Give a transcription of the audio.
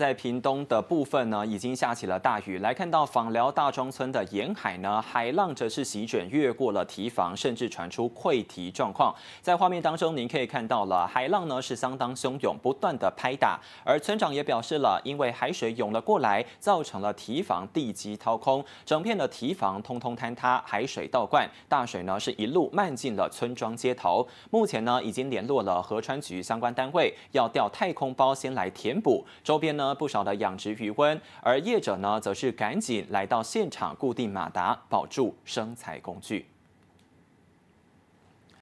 在屏东的部分呢，已经下起了大雨。来看到访寮大庄村的沿海呢，海浪则是席卷越过了堤防，甚至传出溃堤状况。在画面当中，您可以看到了海浪呢是相当汹涌，不断的拍打。而村长也表示了，因为海水涌了过来，造成了堤防地基掏空，整片的堤防通通坍塌，海水倒灌，大水呢是一路漫进了村庄街头。目前呢，已经联络了河川局相关单位，要调太空包先来填补周边呢。不少的养殖余温，而业者呢，则是赶紧来到现场固定马达，保住生财工具。